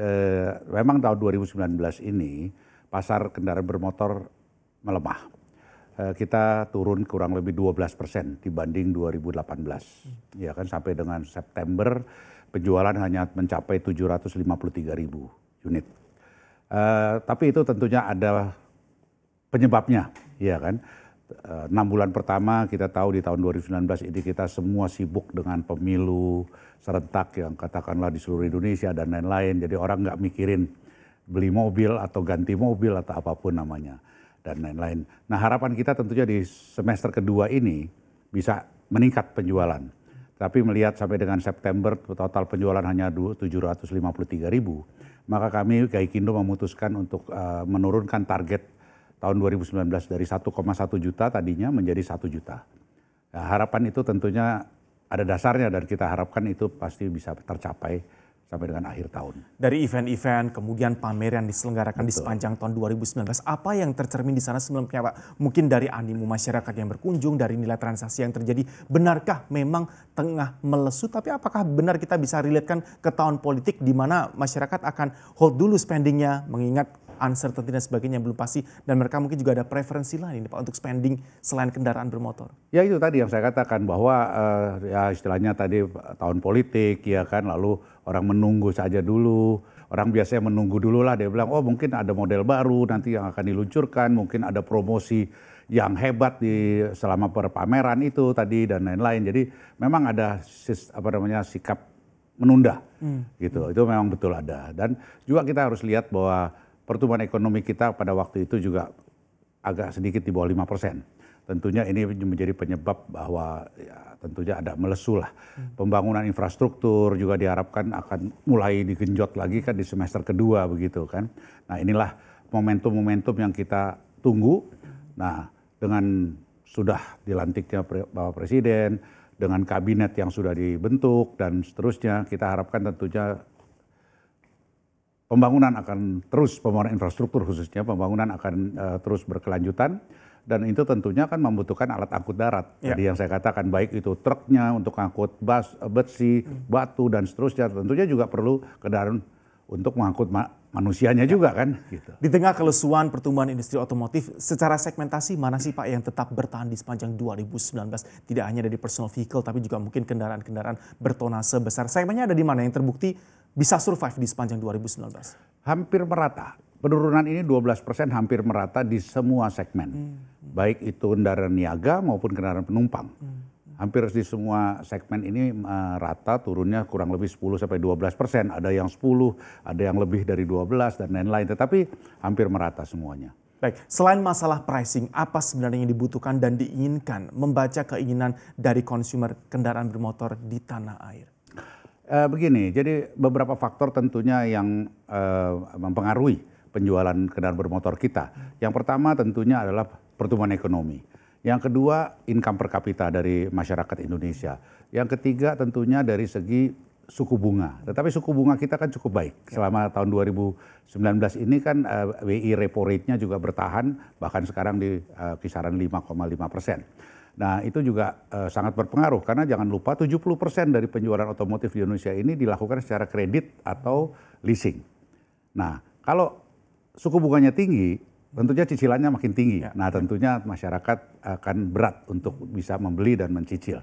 eh, memang tahun 2019 ini pasar kendaraan bermotor melemah. Eh, kita turun kurang lebih 12 persen dibanding 2018. Hmm. Ya kan sampai dengan September penjualan hanya mencapai 753 ribu unit. Eh, tapi itu tentunya ada penyebabnya, ya kan. Eh, enam bulan pertama kita tahu di tahun 2019 ini kita semua sibuk dengan pemilu serentak yang katakanlah di seluruh Indonesia dan lain-lain. Jadi orang nggak mikirin beli mobil atau ganti mobil atau apapun namanya dan lain-lain. Nah harapan kita tentunya di semester kedua ini bisa meningkat penjualan. Tapi melihat sampai dengan September total penjualan hanya 753 ribu, maka kami Gaikindo memutuskan untuk eh, menurunkan target tahun 2019 dari 1,1 juta tadinya menjadi 1 juta. Nah, harapan itu tentunya ada dasarnya dan kita harapkan itu pasti bisa tercapai sampai dengan akhir tahun. Dari event-event, kemudian pamer yang diselenggarakan Betul. di sepanjang tahun 2019, apa yang tercermin di sana sebelumnya Pak? Mungkin dari animu masyarakat yang berkunjung, dari nilai transaksi yang terjadi, benarkah memang tengah melesu? Tapi apakah benar kita bisa relatekan ke tahun politik di mana masyarakat akan hold dulu spendingnya, mengingat uncertainty dan sebagainya yang belum pasti dan mereka mungkin juga ada preferensi lain Pak untuk spending selain kendaraan bermotor. Ya itu tadi yang saya katakan bahwa uh, ya istilahnya tadi eh, tahun politik ya kan lalu orang menunggu saja dulu orang biasanya menunggu dulu lah dia bilang oh mungkin ada model baru nanti yang akan diluncurkan mungkin ada promosi yang hebat di selama perpameran itu tadi dan lain-lain jadi memang ada sis, apa namanya sikap menunda hmm. gitu itu memang betul ada dan juga kita harus lihat bahwa pertumbuhan ekonomi kita pada waktu itu juga agak sedikit di bawah lima persen. Tentunya ini menjadi penyebab bahwa ya, tentunya ada melesulah. Hmm. Pembangunan infrastruktur juga diharapkan akan mulai digenjot lagi kan di semester kedua begitu kan. Nah inilah momentum-momentum yang kita tunggu. Nah dengan sudah dilantiknya Bapak Presiden, dengan kabinet yang sudah dibentuk dan seterusnya, kita harapkan tentunya pembangunan akan terus pembangunan infrastruktur khususnya pembangunan akan uh, terus berkelanjutan dan itu tentunya akan membutuhkan alat angkut darat. Ya. Jadi yang saya katakan baik itu truknya untuk angkut bas, eh, besi, hmm. batu dan seterusnya tentunya juga perlu kendaraan untuk mengangkut ma manusianya ya. juga kan gitu. Di tengah kelesuan pertumbuhan industri otomotif secara segmentasi mana sih Pak yang tetap bertahan di sepanjang 2019 tidak hanya dari personal vehicle tapi juga mungkin kendaraan-kendaraan bertona sebesar Segmennya ada di mana yang terbukti bisa survive di sepanjang 2019? Hampir merata. Penurunan ini 12 persen hampir merata di semua segmen. Hmm, hmm. Baik itu kendaraan niaga maupun kendaraan penumpang. Hmm. hmm. Hampir di semua segmen ini uh, rata turunnya kurang lebih 10 sampai 12 persen. Ada yang 10, ada yang lebih dari 12 dan lain-lain. Tetapi hampir merata semuanya. Baik, selain masalah pricing, apa sebenarnya yang dibutuhkan dan diinginkan membaca keinginan dari konsumer kendaraan bermotor di tanah air? Uh, begini, jadi beberapa faktor tentunya yang uh, mempengaruhi penjualan kendaraan bermotor kita. Yang pertama tentunya adalah pertumbuhan ekonomi. Yang kedua, income per kapita dari masyarakat Indonesia. Yang ketiga tentunya dari segi suku bunga. Tetapi suku bunga kita kan cukup baik. Ya. Selama tahun 2019 ini kan uh, eh, WI repo rate-nya juga bertahan bahkan sekarang di uh, kisaran 5,5 persen. Nah itu juga uh, sangat berpengaruh karena jangan lupa 70 persen dari penjualan otomotif di Indonesia ini dilakukan secara kredit atau leasing. Nah kalau suku bunganya tinggi tentunya cicilannya makin tinggi. Ya. Nah tentunya masyarakat akan berat untuk bisa membeli dan mencicil.